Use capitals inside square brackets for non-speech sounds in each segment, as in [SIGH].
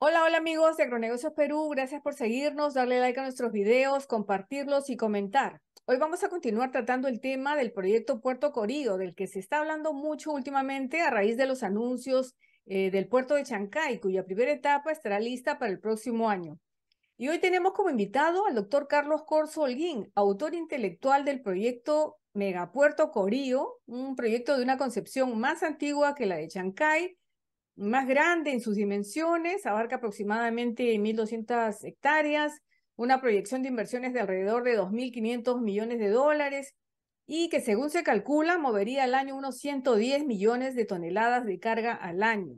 Hola, hola amigos de Agronegocios Perú, gracias por seguirnos, darle like a nuestros videos, compartirlos y comentar. Hoy vamos a continuar tratando el tema del proyecto Puerto Corío, del que se está hablando mucho últimamente a raíz de los anuncios eh, del puerto de Chancay, cuya primera etapa estará lista para el próximo año. Y hoy tenemos como invitado al doctor Carlos Corso Holguín, autor intelectual del proyecto Megapuerto Corío, un proyecto de una concepción más antigua que la de Chancay, más grande en sus dimensiones, abarca aproximadamente 1.200 hectáreas, una proyección de inversiones de alrededor de 2.500 millones de dólares y que según se calcula movería al año unos 110 millones de toneladas de carga al año.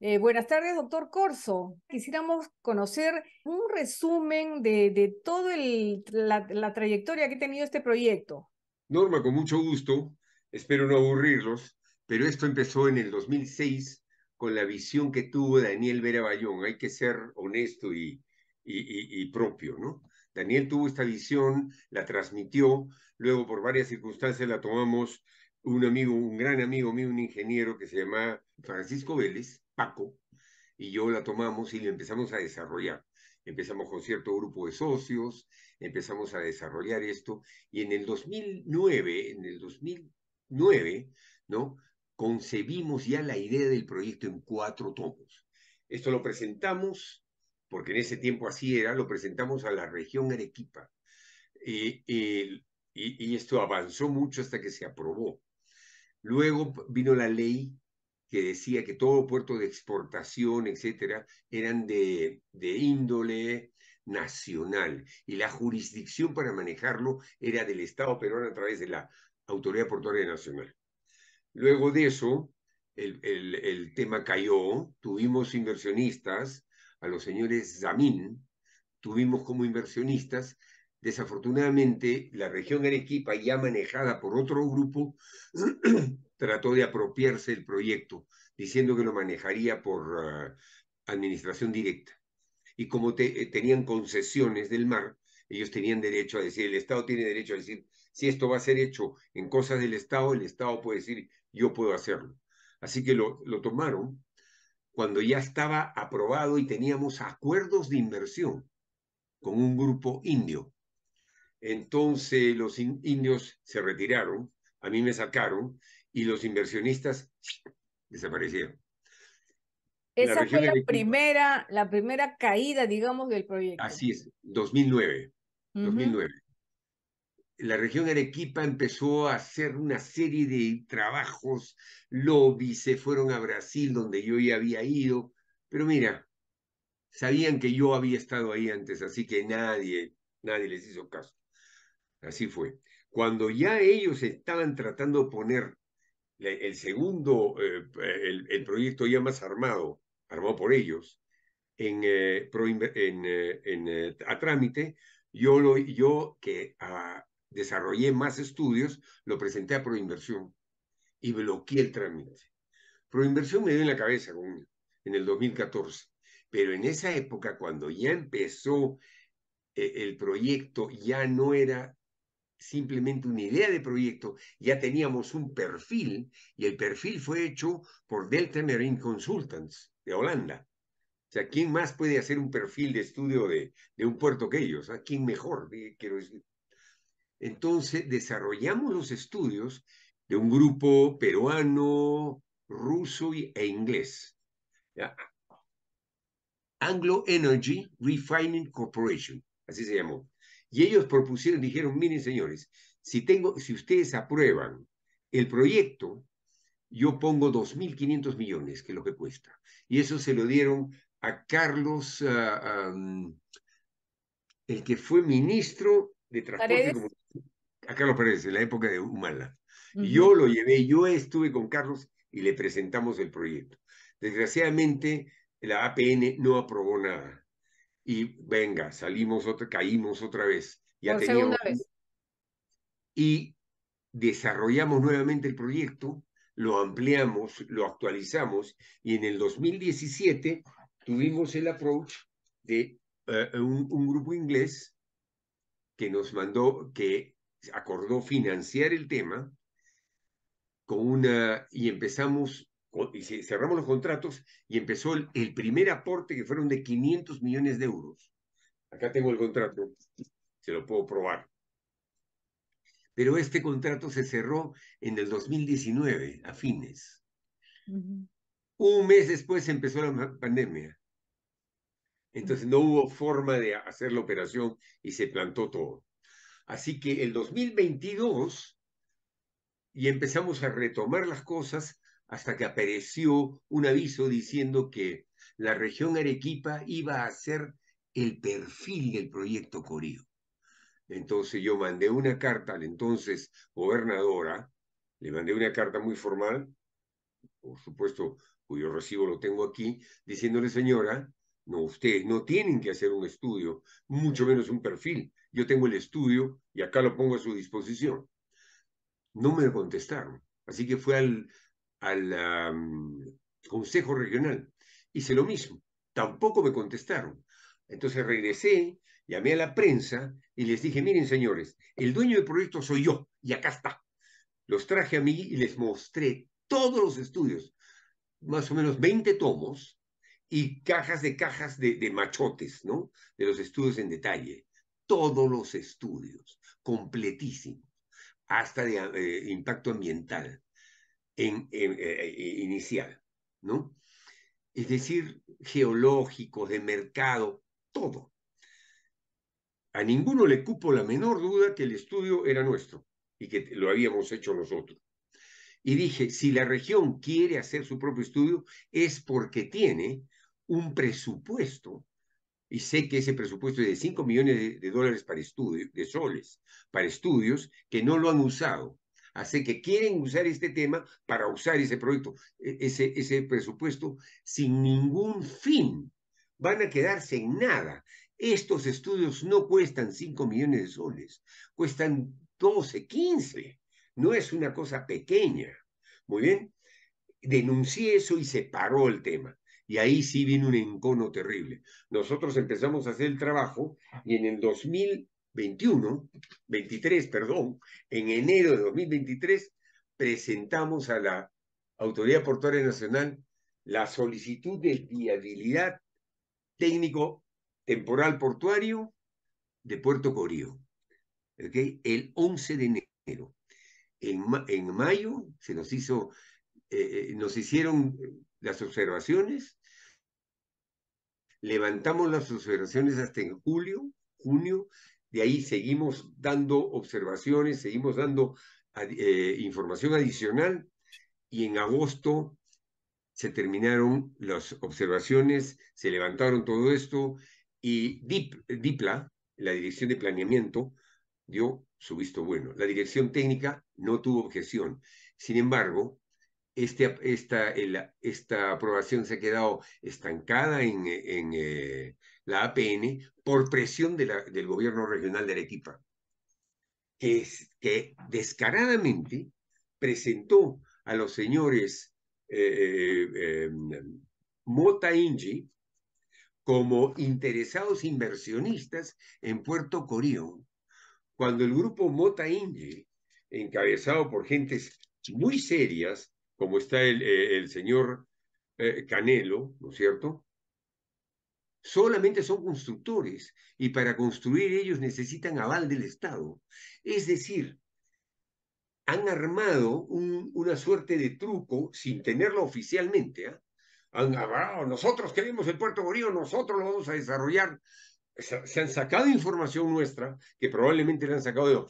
Eh, buenas tardes, doctor Corso. Quisiéramos conocer un resumen de, de toda la, la trayectoria que ha tenido este proyecto. Norma, con mucho gusto. Espero no aburrirlos, pero esto empezó en el 2006 la visión que tuvo Daniel Vera Bayón. Hay que ser honesto y, y, propio, ¿no? Daniel tuvo esta visión, la transmitió, luego por varias circunstancias la tomamos un amigo, un gran amigo mío, un ingeniero que se llama Francisco Vélez, Paco, y yo la tomamos y la empezamos a desarrollar. Empezamos con cierto grupo de socios, empezamos a desarrollar esto, y en el 2009, en el 2009, ¿no? concebimos ya la idea del proyecto en cuatro tomos. Esto lo presentamos, porque en ese tiempo así era, lo presentamos a la región Arequipa. y, esto avanzó mucho hasta que se aprobó. Luego vino la ley que decía que todo puerto de exportación, etcétera, eran de, de, índole nacional y la jurisdicción para manejarlo era del Estado peruano a través de la Autoridad Portuaria Nacional. Luego de eso, el, tema cayó, tuvimos inversionistas, a los señores Zamín, tuvimos como inversionistas, Desafortunadamente, la región Arequipa, ya manejada por otro grupo, [CLEARS THROAT] trató de apropiarse el proyecto, diciendo que lo manejaría por ah, administración directa. Y como eh, tenían concesiones del mar, ellos tenían derecho a decir, el Estado tiene derecho a decir, si esto va a ser hecho en cosas del Estado, el Estado puede decir, yo puedo hacerlo. Así que lo, tomaron cuando ya estaba aprobado y teníamos acuerdos de inversión con un grupo indio. Entonces los indios se retiraron, a mí me sacaron y los inversionistas desaparecieron. Esa fue la primera, la primera caída, digamos, del proyecto. Así es, 2009. 2009 la región Arequipa empezó a hacer una serie de trabajos, lobbies, se fueron a Brasil, donde yo ya había ido, pero mira, sabían que yo había estado ahí antes, así que nadie, nadie les hizo caso. Así fue. Cuando ya ellos estaban tratando de poner el segundo, eh, el, proyecto ya más armado, armado por ellos, en, eh, eh, a trámite, yo, lo, yo que ah, desarrollé más estudios, lo presenté a Proinversión y bloqueé el trámite. Proinversión me dio en la cabeza en el 2014, pero en esa época, cuando ya empezó eh, el proyecto, ya no era simplemente una idea de proyecto, ya teníamos un perfil y el perfil fue hecho por Delta Marine Consultants de Holanda. O sea, ¿quién más puede hacer un perfil de estudio de, un puerto que ellos? ¿A ¿Quién mejor? Eh, quiero entonces desarrollamos los estudios de un grupo peruano, ruso e inglés. Anglo Energy Refining Corporation, así se llamó. Y ellos propusieron, dijeron, miren señores, si, tengo, si ustedes aprueban el proyecto, yo pongo 2.500 millones, que es lo que cuesta. Y eso se lo dieron a Carlos, ah, el que fue ministro de Transporte a Carlos Pérez, en la época de Humala. Yo lo llevé, yo estuve con Carlos y le presentamos el proyecto. Desgraciadamente, la APN no aprobó nada. Y venga, salimos otra, caímos otra vez. Ya Y desarrollamos nuevamente el proyecto, lo ampliamos, lo actualizamos y en el 2017 tuvimos el approach de eh, un, un, grupo inglés que nos mandó, que acordó financiar el tema con una, y empezamos, y cerramos los contratos y empezó el, primer aporte que fueron de 500 millones de euros. Acá tengo el contrato, se lo puedo probar. Pero este contrato se cerró en el 2019, a fines. Un mes después empezó la pandemia. Entonces no hubo forma de hacer la operación y se plantó todo. Así que el 2022, y empezamos a retomar las cosas hasta que apareció un aviso diciendo que la región Arequipa iba a hacer el perfil del proyecto Corío. Entonces yo mandé una carta a la entonces gobernadora, ¿ah? le mandé una carta muy formal, por supuesto, cuyo pues recibo lo tengo aquí, diciéndole, señora, no, ustedes no tienen que hacer un estudio, mucho menos un perfil yo tengo el estudio y acá lo pongo a su disposición. No me contestaron, así que fue al, al Consejo Regional. Hice lo mismo, tampoco me contestaron. Entonces regresé, llamé a la prensa y les dije, miren señores, el dueño del proyecto soy yo y acá está. Los traje a mí y les mostré todos los estudios, más o menos 20 tomos y cajas de cajas de, de machotes, ¿no? De los estudios en detalle todos los estudios, completísimos, hasta de eh, impacto ambiental en, eh, eh, inicial, ¿no? Es decir, geológicos, de mercado, todo. A ninguno le cupo la menor duda que el estudio era nuestro y que lo habíamos hecho nosotros. Y dije, si la región quiere hacer su propio estudio, es porque tiene un presupuesto y sé que ese presupuesto es de 5 millones de, dólares para estudios, de soles, para estudios que no lo han usado. Así que quieren usar este tema para usar ese proyecto, e, ese, ese presupuesto sin ningún fin. Van a quedarse en nada. Estos estudios no cuestan 5 millones de soles, cuestan 12, 15. No es una cosa pequeña. Muy bien. Denuncié eso y se paró el tema. Y ahí sí viene un encono terrible. Nosotros empezamos a hacer el trabajo y en el 2021, 23, perdón, en enero de 2023, presentamos a la Autoridad Portuaria Nacional la solicitud de viabilidad técnico temporal portuario de Puerto Corío. El 11 de enero. En, en mayo se nos hizo, eh, eh, nos hicieron las observaciones, levantamos las observaciones hasta en julio, junio, de ahí seguimos dando observaciones, seguimos dando eh, información adicional y en agosto se terminaron las observaciones, se levantaron todo esto y DIPLA, la Dirección de Planeamiento, dio su visto bueno. La Dirección Técnica no tuvo objeción. Sin embargo, este, esta, esta aprobación se ha quedado estancada en, eh, la APN por presión del gobierno regional de Arequipa, que, que descaradamente presentó a los señores eh, eh, em, Mota Inji como interesados inversionistas en Puerto Corío, cuando el grupo Mota Inji, encabezado por gentes muy serias, como está el, eh, señor eh, Canelo, ¿no es cierto? Solamente son constructores y para construir ellos necesitan aval del Estado. Es decir, han armado una suerte de truco sin tenerlo oficialmente. ¿ah? Han nosotros queremos el puerto Gorío, nosotros lo vamos a desarrollar. Se han sacado información nuestra que probablemente la han sacado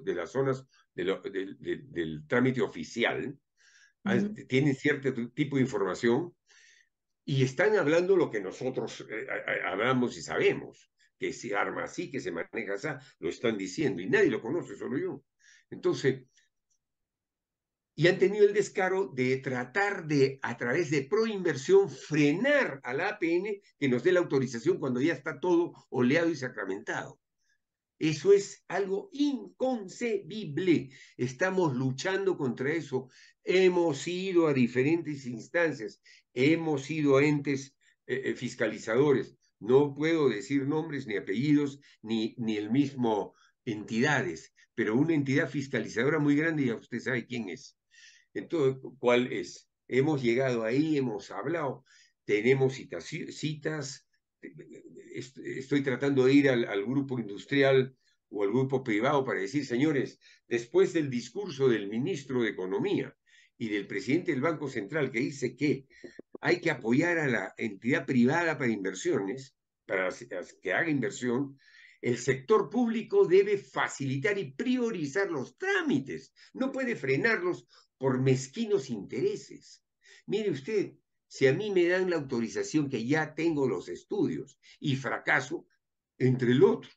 de, las zonas del trámite oficial Ah, tienen cierto tipo de información y están hablando lo que nosotros eh, hablamos y sabemos, que se arma así, que se maneja así, lo están diciendo y nadie lo conoce, solo yo. Entonces, y han tenido el descaro de tratar de, a través de proinversión, frenar a la APN que nos dé la autorización cuando ya está todo oleado y sacramentado. Eso es algo inconcebible. Estamos luchando contra eso. Hemos ido a diferentes instancias, hemos sido entes eh, eh, fiscalizadores. No puedo decir nombres ni apellidos, ni, ni el mismo entidades, pero una entidad fiscalizadora muy grande, ya usted sabe quién es. Entonces, ¿cuál es? Hemos llegado ahí, hemos hablado, tenemos citas este, estoy tratando de ir al, grupo industrial o al grupo privado para decir, señores, después del discurso del ministro de Economía y del presidente del Banco Central que dice que hay que apoyar a la entidad privada para inversiones, para que haga inversión, el sector público debe facilitar y priorizar los trámites, no puede frenarlos por mezquinos intereses. Mire usted, si a mí me dan la autorización que ya tengo los estudios y fracaso, entre el otro,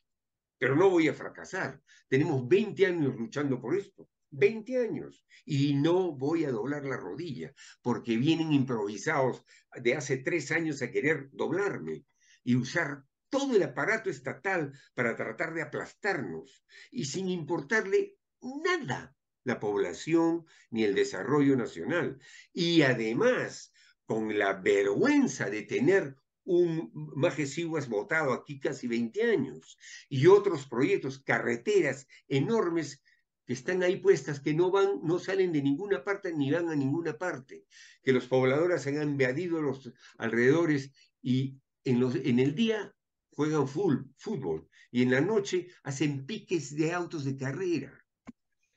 pero no voy a fracasar. Tenemos 20 años luchando por esto, 20 años, y no voy a doblar la rodilla, porque vienen improvisados de hace tres años a querer doblarme y usar todo el aparato estatal para tratar de aplastarnos, y sin importarle nada la población ni el desarrollo nacional. Y además con la vergüenza de tener un Majesiguas votado aquí casi 20 años y otros proyectos, carreteras enormes que están ahí puestas, que no van, no salen de ninguna parte ni van a ninguna parte, que los pobladores han invadido los alrededores y en, los, en el día juegan full, fútbol y en la noche hacen piques de autos de carrera.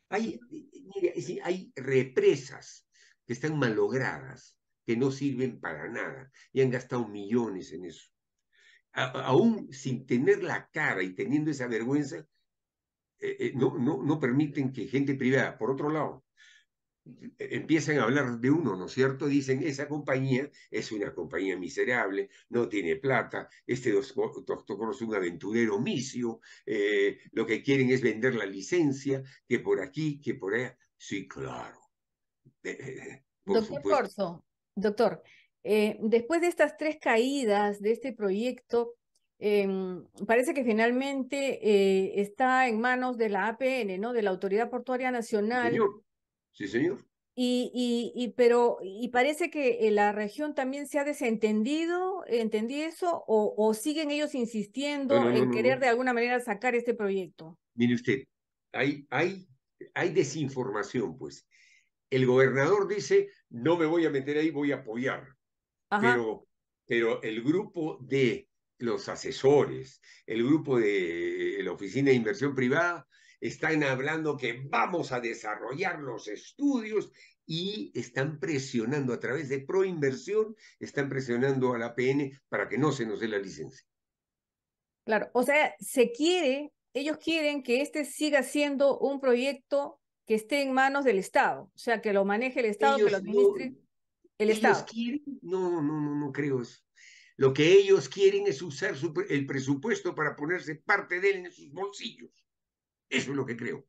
Hay, hay represas que están malogradas, que no sirven para nada y han gastado millones en eso. aún sin tener la cara y teniendo esa vergüenza, eh, eh, no, no, no permiten que gente privada, por otro lado, eh, empiecen a hablar de uno, ¿no es cierto? Dicen, esa compañía es una compañía miserable, no tiene plata, este doctor es un aventurero misio, lo que quieren es vender la licencia, que por aquí, que por allá. Sí, claro. doctor Doctor, eh, después de estas tres caídas de este proyecto, em, parece que finalmente eh, está en manos de la APN, ¿no? De la Autoridad Portuaria Nacional. Sí, señor. Sí, señor. Y, y, y, pero, y parece que eh, la región también se ha desentendido, ¿entendí eso? ¿O, siguen ellos insistiendo en querer de alguna manera sacar este proyecto? Mire usted, hay, hay, hay desinformación, pues el gobernador dice, no me voy a meter ahí, voy a apoyar. Pero, pero el grupo de los asesores, el grupo de eh, la Oficina de Inversión Privada, están hablando que vamos a desarrollar los estudios y están presionando a través de proinversión, están presionando a la PN para que no se nos dé la licencia. Claro, o sea, se quiere, ellos quieren que este siga siendo un proyecto que esté en manos del Estado, o sea, que lo maneje el Estado, que lo administre el Estado. Quieren, no, no, no, no creo eso. Lo que ellos quieren es usar el presupuesto para ponerse parte de él en sus bolsillos. Eso es lo que creo.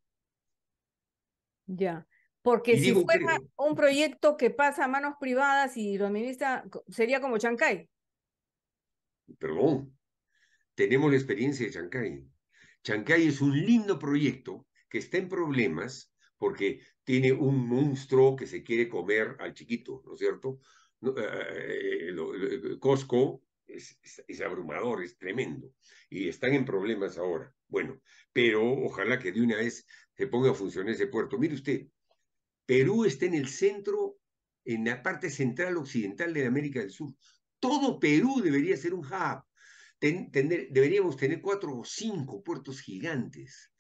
Ya, porque si fuera un proyecto que pasa a manos privadas y lo administra, sería como Chancay. Perdón, tenemos la experiencia de Chancay. Chancay es un lindo proyecto que está en problemas porque tiene un monstruo que se quiere comer al chiquito, ¿no es cierto? Eh, eh, eh, Costco es, abrumador, es tremendo, y están en problemas ahora. Bueno, pero ojalá que de una vez se ponga a funcionar ese puerto. Mire usted, Perú está en el centro, en la parte central occidental de América del Sur. Todo Perú debería ser un hub. deberíamos tener cuatro o cinco puertos gigantes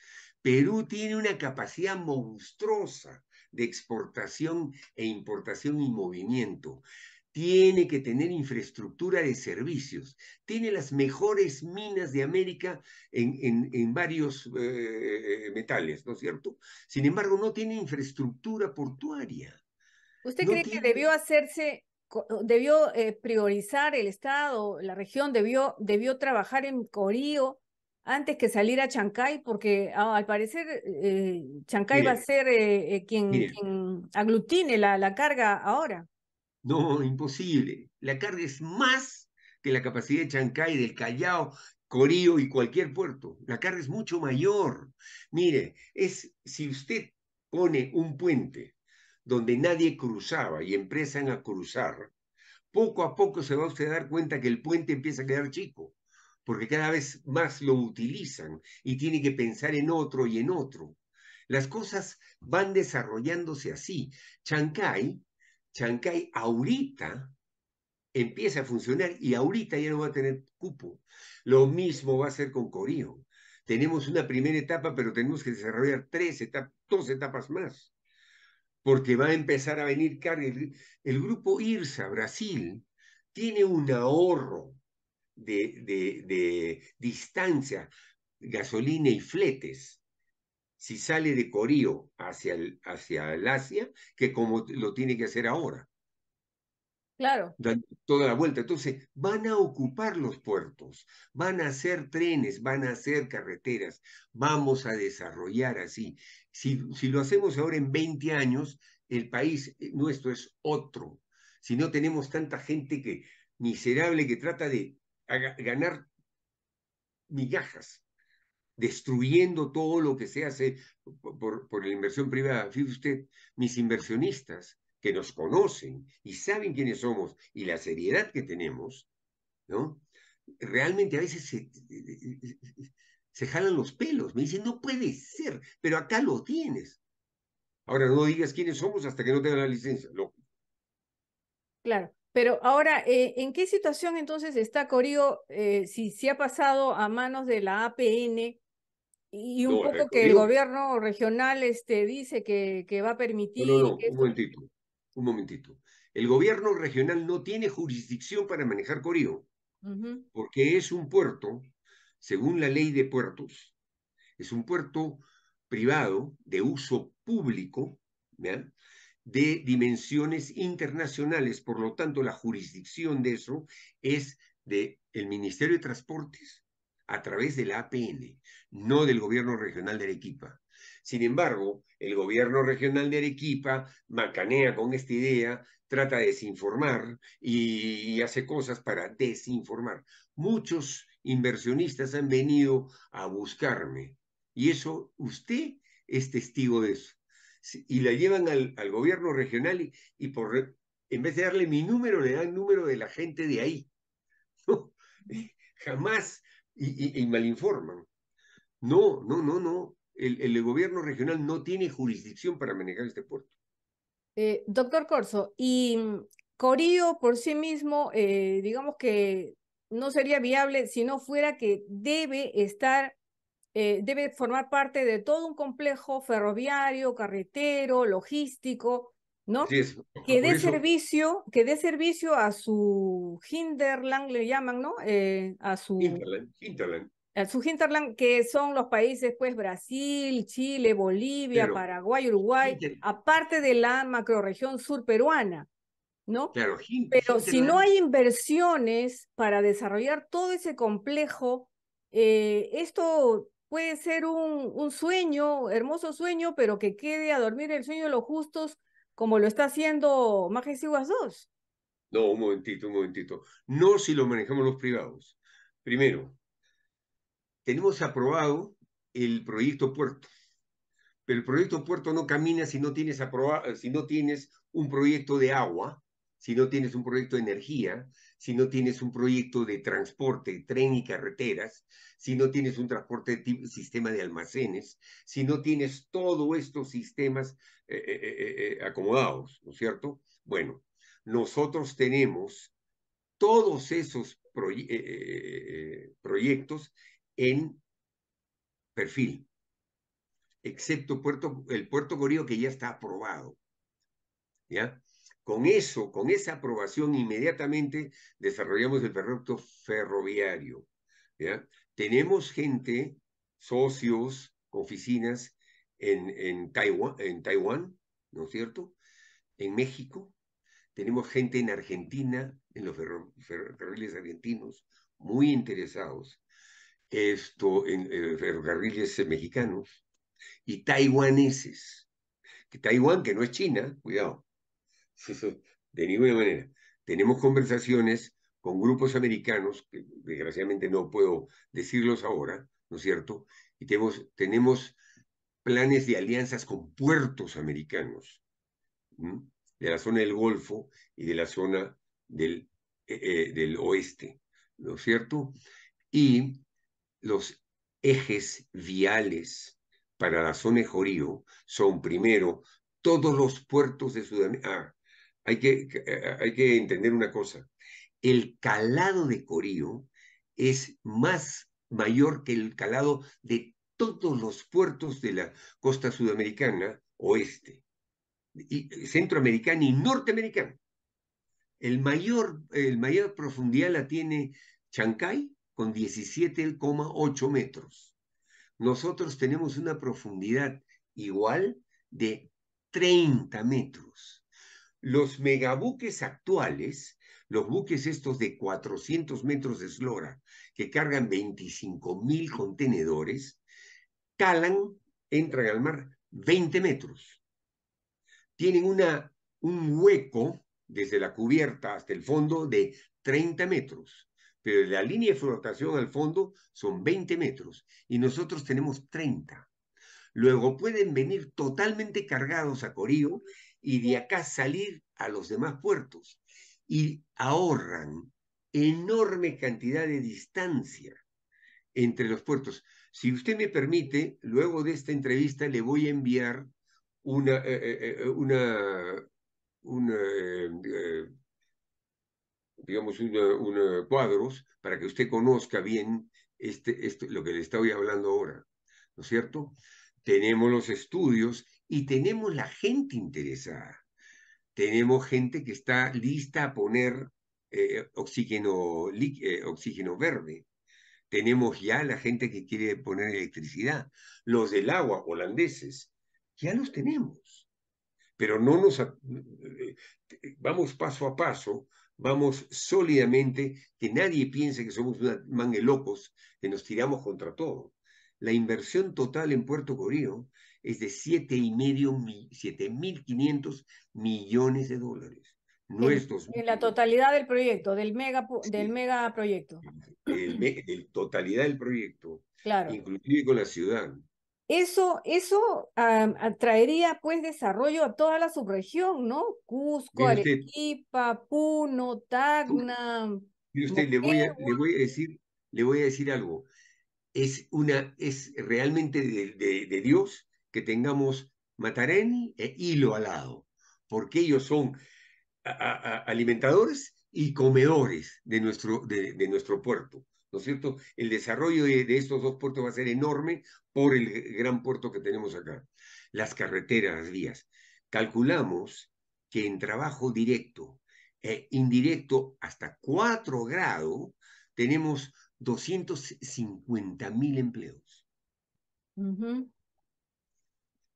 Perú tiene una capacidad monstruosa de exportación e importación y movimiento. Tiene que tener infraestructura de servicios. Tiene las mejores minas de América en, varios eh, metales, ¿no es cierto? Sin embargo, no tiene infraestructura portuaria. ¿Usted cree que debió hacerse, debió eh, priorizar el Estado, la región, debió, debió trabajar en Corío antes que salir a Chancay, porque ah, al parecer eh, Chancay va a ser eh, eh, quien, aglutine la, carga ahora. No, imposible. La carga es más que la capacidad de Chancay, del Callao, Corío y cualquier puerto. La carga es mucho mayor. Mire, es si usted pone un puente donde nadie cruzaba y empiezan a cruzar, poco a poco se va a usted dar cuenta que el puente empieza a quedar chico porque cada vez más lo utilizan y tiene que pensar en otro y en otro. Las cosas van desarrollándose así. Chancay, Chancay ahorita empieza a funcionar y ahorita ya no va a tener cupo. Lo mismo va a ser con Corío. Tenemos una primera etapa, pero tenemos que desarrollar tres etapas, dos etapas más, porque va a empezar a venir carga. el grupo IRSA Brasil tiene un ahorro de, distancia, gasolina y fletes si sale de Corío hacia el, hacia Asia que como lo tiene que hacer ahora. Claro. toda la vuelta. Entonces, van a ocupar los puertos, van a hacer trenes, van a hacer carreteras, vamos a desarrollar así. Si, si lo hacemos ahora en 20 años, el país eh, nuestro es otro. Si no tenemos tanta gente que miserable que trata de a ganar migajas, destruyendo todo lo que se hace por, por la inversión privada. Fíjese usted, mis inversionistas que nos conocen y saben quiénes somos y la seriedad que tenemos, ¿no? Realmente a veces se, eh, eh, se jalan los pelos, me dicen, no puede ser, pero acá lo tienes. Ahora no digas quiénes somos hasta que no tenga la licencia, loco. Claro. Pero ahora, eh, ¿en qué situación entonces está Corío eh, si, se ha pasado a manos de la APN y un poco que el gobierno regional este, dice que, va a permitir... No, un momentito, un momentito. El gobierno regional no tiene jurisdicción para manejar Corío, porque es un puerto, según la ley de puertos, es un puerto privado de uso público, ¿verdad? de dimensiones internacionales, por lo tanto la jurisdicción de eso es del el Ministerio de Transportes a través de la APN, no del gobierno regional de Arequipa. Sin embargo, el gobierno regional de Arequipa macanea con esta idea, trata de desinformar y hace cosas para desinformar. Muchos inversionistas han venido a buscarme y eso usted es testigo de eso y la llevan al, gobierno regional y, por, en vez de darle mi número, le dan el número de la gente de ahí. Jamás, y, malinforman. No, no, no, no. El, gobierno regional no tiene jurisdicción para manejar este puerto. Eh, doctor Corso, y mm, Corío por sí mismo, eh, digamos que no sería viable si no fuera que debe estar eh, debe formar parte de todo un complejo ferroviario, carretero, logístico, ¿no? que dé servicio, que dé servicio a su hinterland, le llaman, ¿no? Eh, a su hinterland, A su hinterland, que son los países, pues, Brasil, Chile, Bolivia, Paraguay, Uruguay, aparte de la macroregión sur peruana. ¿No? Pero si no hay inversiones para desarrollar todo ese complejo, eh, esto puede ser un, un sueño, hermoso sueño, pero que quede a dormir el sueño de los justos como lo está haciendo Majestuas 2. No, un momentito, un momentito. No si lo manejamos los privados. Primero, tenemos aprobado el proyecto Puerto, pero el proyecto Puerto no camina si no tienes, aprobado, si no tienes un proyecto de agua, si no tienes un proyecto de energía, si no tienes un proyecto de transporte, tren y carreteras, si no tienes un transporte de sistema de almacenes, si no tienes todos estos sistemas eh, eh, eh, acomodados, ¿no es cierto? Bueno, nosotros tenemos todos esos proyectos en perfil, excepto el Puerto Corío que ya está aprobado. ¿Ya? Con eso, con esa aprobación, inmediatamente desarrollamos el proyecto ferroviario. Tenemos gente, socios, oficinas en, Taiwán, en Taiwán, ¿no es cierto? En México. Tenemos gente en Argentina, en los ferrocarriles argentinos, muy interesados esto en, ferrocarriles mexicanos y taiwaneses. Que Taiwán, que no es China, cuidado, de ninguna manera. Tenemos conversaciones con grupos americanos, que desgraciadamente no puedo decirlos ahora, ¿no es cierto? Y tenemos, tenemos planes de alianzas con puertos americanos de la zona del Golfo y de la zona del, e, e, del oeste, ¿no es cierto? Y los ejes viales para la zona de Jorío son primero todos los puertos de Sudamérica, ah, eh, hay que, entender una cosa. El calado de Corío es más mayor que el calado de todos los puertos de la costa sudamericana oeste, y, eh, centroamericana y norteamericana. El mayor, el mayor profundidad la tiene Chancay con 17,8 metros. Nosotros tenemos una profundidad igual de 30 metros. Los megabuques actuales, los buques estos de 400 metros de eslora, que cargan 25.000 mil contenedores, calan, entran al mar 20 metros. Tienen una, un hueco desde la cubierta hasta el fondo de 30 metros, pero la línea de flotación al fondo son 20 metros y nosotros tenemos 30. Luego pueden venir totalmente cargados a Corío y de acá salir a los demás puertos. Y ahorran enorme cantidad de distancia entre los puertos. Si usted me permite, luego de esta entrevista le voy a enviar una, eh, eh, eh, una, digamos, cuadros para que usted conozca bien este, lo que le estoy hablando ahora, ¿no es cierto? Tenemos los estudios y tenemos la gente interesada. Tenemos gente que está lista a poner eh, eh, oxígeno, verde. Tenemos ya la gente que quiere poner electricidad. Los del agua, holandeses, ya los tenemos. Pero no nos... Eh, vamos paso a paso, vamos sólidamente, que nadie piense que somos una manga locos, que nos tiramos contra todo. La inversión total en Puerto Corío es de 7.500 millones de dólares. en, la totalidad del proyecto, del mega, del mega proyecto. El, totalidad del proyecto. Claro. Inclusive con la ciudad. Eso, eso atraería pues desarrollo a toda la subregión, ¿no? Cusco, Arequipa, Puno, Tacna. usted, le voy, a, le voy, a, decir, le voy a decir algo. Es una, es realmente de, de Dios que tengamos Matareni e Hilo al lado, porque ellos son alimentadores y comedores de nuestro, de, nuestro puerto. ¿No es cierto? El desarrollo de, estos dos puertos va a ser enorme por el gran puerto que tenemos acá. Las carreteras, las vías. Calculamos que en trabajo directo e indirecto hasta 4 grados tenemos 250 mil empleos.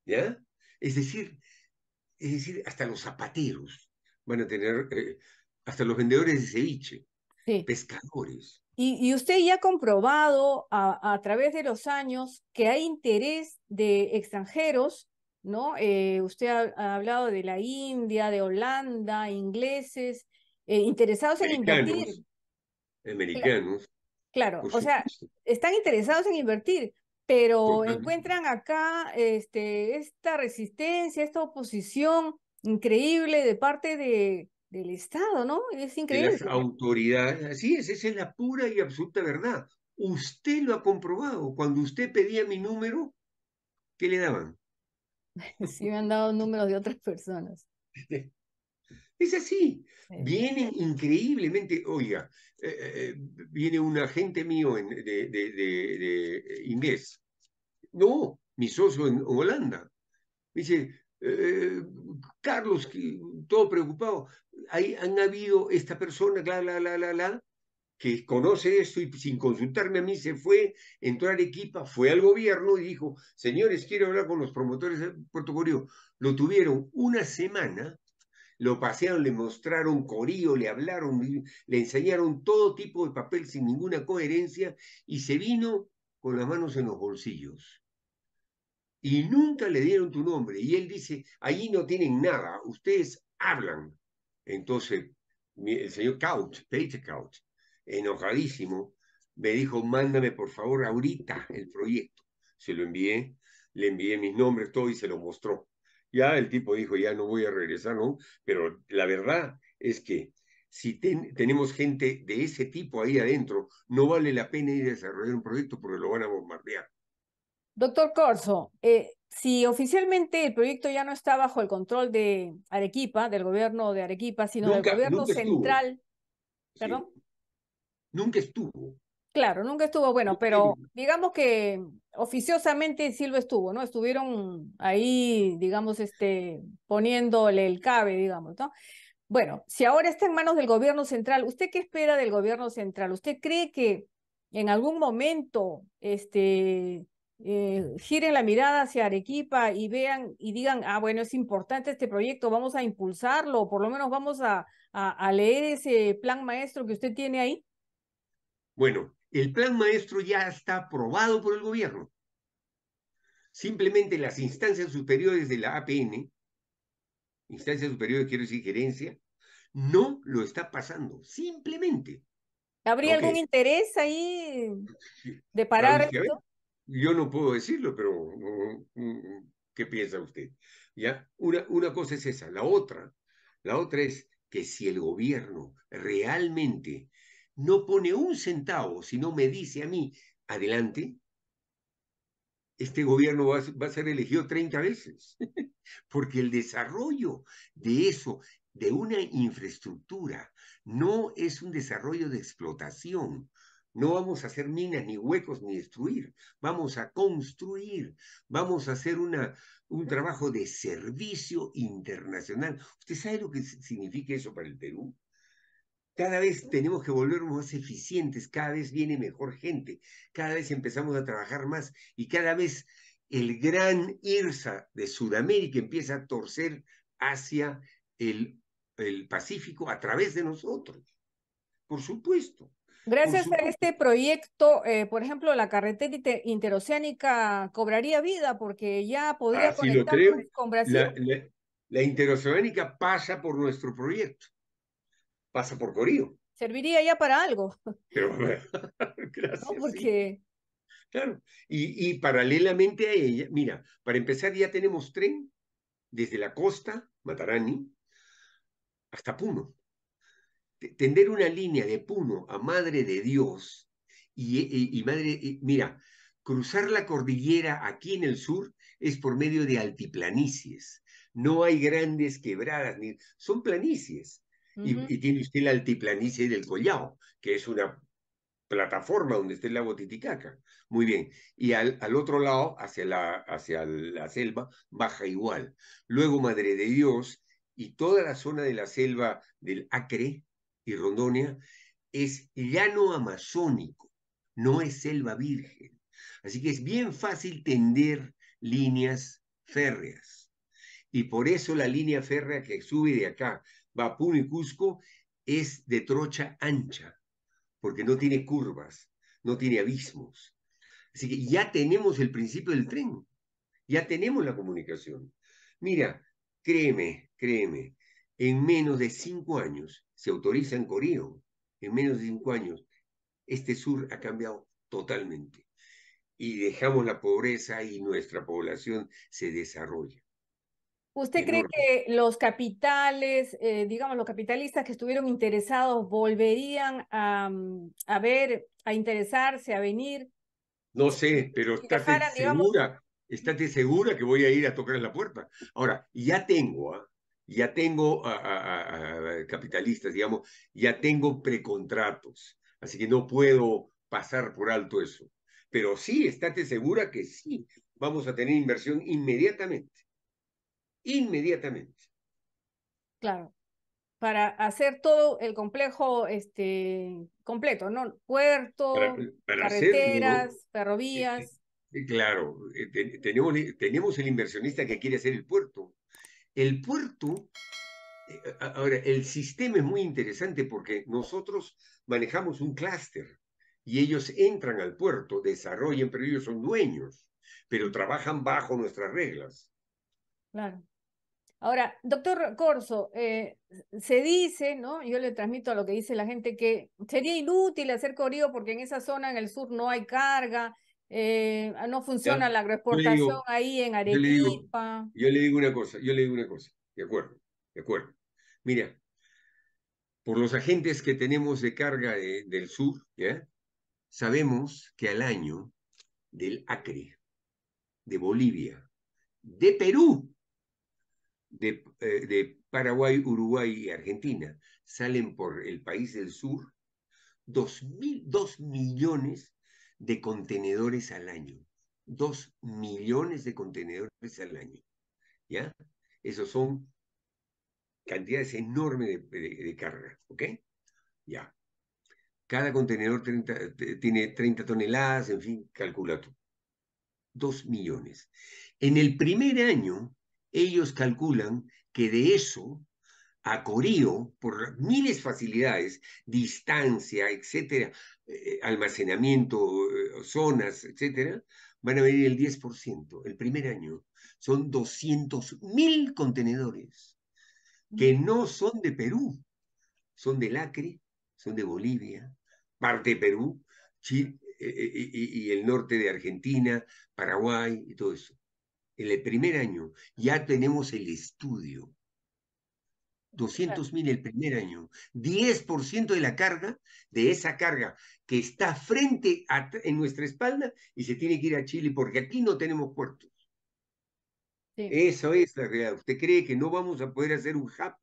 ¿ya? Es decir, es decir, hasta los zapateros van a tener, eh, hasta los vendedores de ceviche, pescadores. Y, usted ya ha comprobado a, través de los años que hay interés de extranjeros, ¿no? Eh, usted ha, hablado de la India, de Holanda, ingleses, eh, interesados en invertir. Americanos. claro o sea, están interesados en invertir, pero encuentran acá este, esta resistencia, esta oposición increíble de parte de, del Estado, ¿no? Es increíble. las autoridades, así es, esa es la pura y absoluta verdad. Usted lo ha comprobado. Cuando usted pedía mi número, ¿qué le daban? [LAUGHS] sí, me han dado números de otras personas. [LAUGHS] Es así. Vienen increíblemente, oiga, eh, eh, eh, viene un agente mío en, de, de, inglés. No, mi socio en Holanda. dice, Carlos, todo preocupado, Ahí han habido esta persona, la, la, la, la, que conoce esto y sin consultarme a mí se fue, entró a Arequipa, fue al gobierno y dijo, señores, quiero hablar con los promotores de Puerto Corío. Lo tuvieron una semana lo pasearon, le mostraron corío, le hablaron, le enseñaron todo tipo de papel sin ninguna coherencia y se vino con las manos en los bolsillos. Y nunca le dieron tu nombre. Y él dice, allí no tienen nada, ustedes hablan. Entonces, el señor Couch, Peter Couch, enojadísimo, me dijo, mándame por favor ahorita el proyecto. Se lo envié, le envié mis nombres, todo y se lo mostró. Ya el tipo dijo, ya no voy a regresar, ¿no? Pero la verdad es que si tenemos gente de ese tipo ahí adentro, no vale la pena ir a desarrollar un proyecto porque lo van a bombardear. Doctor Corso, eh, si oficialmente el proyecto ya no está bajo el control de Arequipa, del gobierno de Arequipa, sino del gobierno central. ¿Perdón? Nunca estuvo. Claro, nunca estuvo bueno, pero digamos que oficiosamente sí lo estuvo, ¿no? Estuvieron ahí, digamos, este, poniéndole el cabe, digamos, ¿no? Bueno, si ahora está en manos del gobierno central, ¿usted qué espera del gobierno central? ¿Usted cree que en algún momento este, eh, giren la mirada hacia Arequipa y vean y digan, ah, bueno, es importante este proyecto, vamos a impulsarlo, o por lo menos vamos a leer ese plan maestro que usted tiene ahí? Bueno, el plan maestro ya está aprobado por el gobierno. Simplemente las instancias superiores de la APN, instancias superiores quiero decir gerencia, no lo está pasando, simplemente. ¿Habría algún interés ahí de parar esto? ¿eh? Yo no puedo decirlo, pero mm, mm, ¿qué piensa usted? ¿Ya? Una, una cosa es esa, la otra, la otra es que si el gobierno realmente no pone un centavo, sino me dice a mí, adelante, este gobierno va, a ser elegido 30 veces, [LAUGHS] porque el desarrollo de eso, de una infraestructura, no es un desarrollo de explotación, no vamos a hacer minas, ni huecos, ni destruir. Vamos a construir. Vamos a hacer una, un trabajo de servicio internacional. ¿Usted sabe lo que significa eso para el Perú? Cada vez tenemos que volvernos más eficientes, cada vez viene mejor gente, cada vez empezamos a trabajar más y cada vez el gran IRSA de Sudamérica empieza a torcer hacia el, el Pacífico a través de nosotros. Por supuesto. Gracias a este proyecto, eh, por ejemplo, la carretera interoceánica cobraría vida porque ya podría conectar con Brasil. la interoceánica pasa por nuestro proyecto pasa por Corío. Serviría ya para algo. [LAUGHS] [LAUGHS] gracias. Claro. Y, paralelamente a ella, mira, para empezar ya tenemos tren desde la costa, Matarani, hasta Puno. Tender una línea de Puno a Madre de Dios y, Madre, mira, cruzar la cordillera aquí en el sur es por medio de altiplanicies. No hay grandes quebradas, ni, son planicies y, tiene usted la altiplanicie del Collao, que es una plataforma donde está el lago Titicaca. Muy bien. Y al, otro lado, hacia la, hacia la selva, baja igual. Luego Madre de Dios y toda la zona de la selva del Acre y Rondonia es llano amazónico, no es selva virgen. Así que es bien fácil tender líneas férreas. Y por eso la línea férrea que sube de acá Vapuno y Cusco es de trocha ancha, porque no tiene curvas, no tiene abismos. Así que ya tenemos el principio del tren, ya tenemos la comunicación. Mira, créeme, créeme, en menos de cinco años, se autoriza en Corío, en menos de cinco años, este sur ha cambiado totalmente. Y dejamos la pobreza y nuestra población se desarrolla. ¿Usted cree que los capitales, eh, digamos, los capitalistas que estuvieron interesados volverían mm, a, ver, a interesarse, a venir? No sé, pero está segura, segura que voy a ir a tocar la puerta. Ahora, ya tengo, ¿ah? ya tengo capitalistas, digamos, ya tengo precontratos, así que no puedo pasar por alto eso. Pero sí, estate segura que sí, vamos a tener inversión inmediatamente inmediatamente. Claro, para hacer todo el complejo este, completo, ¿no? Puerto, carreteras, ferrovías. Claro, eh, tenemos, tenemos el inversionista que quiere hacer el puerto. El puerto, eh, ahora, el sistema es muy interesante porque nosotros manejamos un clúster y ellos entran al puerto, desarrollan, pero ellos son dueños, pero trabajan bajo nuestras reglas. Claro. Ahora, doctor Corso, eh, se dice, ¿no? Yo le transmito a lo que dice la gente que sería inútil hacer corrido porque en esa zona en el sur no hay carga, eh, no funciona la agroexportación ahí en Arequipa. Yo le, digo, una cosa, yo le digo una cosa, de acuerdo, de acuerdo. Mira, por los agentes que tenemos de carga del sur, ¿ya? sabemos que al año del Acre, de Bolivia, de Perú, eh, de, Paraguay, Uruguay y Argentina salen por el país del sur dos mil, millones de contenedores al año. dos millones de contenedores al año. ¿Ya? Esos son cantidades enormes de, carga. ¿Ok? Ya. Cada contenedor tiene 30 toneladas, en fin, calcula tú. 2 millones. En el primer año, ellos calculan que de eso a Corío, por miles facilidades, distancia, etcétera, eh, almacenamiento, eh, zonas, etcétera, van a venir el 10% el primer año. Son 200.000 mil contenedores que mm. no son de Perú, son del Acre, son de Bolivia, parte de Perú, Chile, eh, y el norte de Argentina, Paraguay y todo eso en el primer año, ya tenemos el estudio. 200 mil el primer año, 10% de la carga, de esa carga que está frente en nuestra espalda y se tiene que ir a Chile porque aquí no tenemos puertos. Eso es la realidad. ¿Usted cree que no vamos a poder hacer un hub?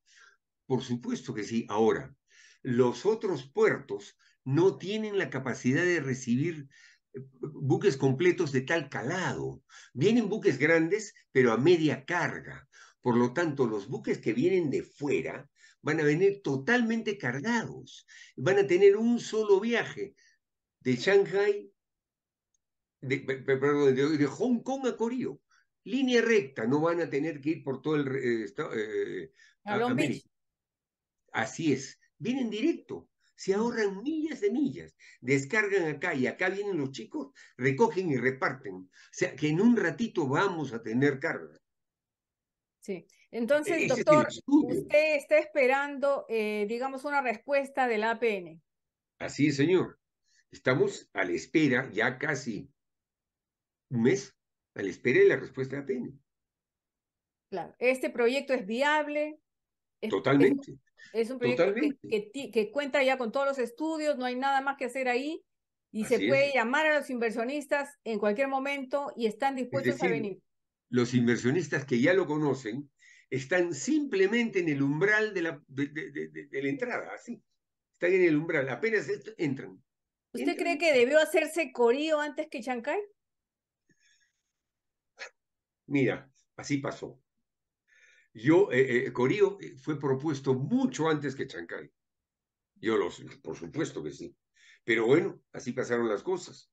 Por supuesto que sí. Ahora, los otros puertos no tienen la capacidad de recibir buques completos de tal calado. Vienen buques grandes, pero a media carga. Por lo tanto, los buques que vienen de fuera van a venir totalmente cargados. Van a tener un solo viaje de Shanghai, de, perdón, de, Hong Kong a Corío. Línea recta, no van a tener que ir por todo el... Eh, eh, Así es, vienen directo se ahorran millas de millas, descargan acá y acá vienen los chicos, recogen y reparten. O sea, que en un ratito vamos a tener carga. Sí, entonces, e-, doctor, usted está esperando, eh, digamos, una respuesta del APN. Así es, señor. Estamos a la espera, ya casi un mes, a la espera de la respuesta del APN. Claro, este proyecto es viable. Totalmente. Es un proyecto que, cuenta ya con todos los estudios, no hay nada más que hacer ahí y se puede llamar a los inversionistas en cualquier momento y están dispuestos a venir. Los inversionistas que ya lo conocen están simplemente en el umbral de la, de, entrada, así. Están en el umbral, apenas entran. ¿Usted cree que debió hacerse Corío antes que Chancay? Mira, así pasó. Yo, eh, eh, Corío eh, fue propuesto mucho antes que Chancay. Yo los, por supuesto que sí. Pero bueno, así pasaron las cosas.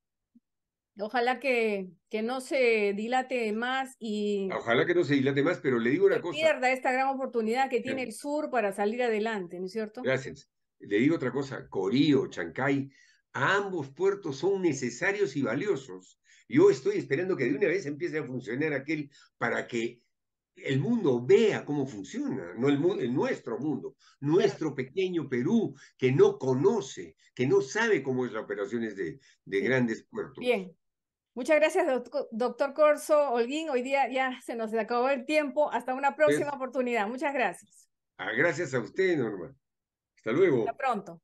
Ojalá que, que no se dilate más y... Ojalá que no se dilate más, pero le digo una cosa. Pierda esta gran oportunidad que tiene el sur para salir adelante, ¿no es cierto? Gracias. Le digo otra cosa, Corío, Chancay, ambos puertos son necesarios y valiosos. Yo estoy esperando que de una vez empiece a funcionar aquel para que el mundo vea cómo funciona, no el, nuestro mundo, nuestro pequeño Perú que no conoce, que no sabe cómo es la operaciones de, de grandes puertos. Bien, muchas gracias doctor, Corso Holguín, hoy día ya se nos acabó el tiempo, hasta una próxima pues oportunidad, muchas gracias. Ah, gracias a usted, Norma. Hasta luego. Hasta pronto.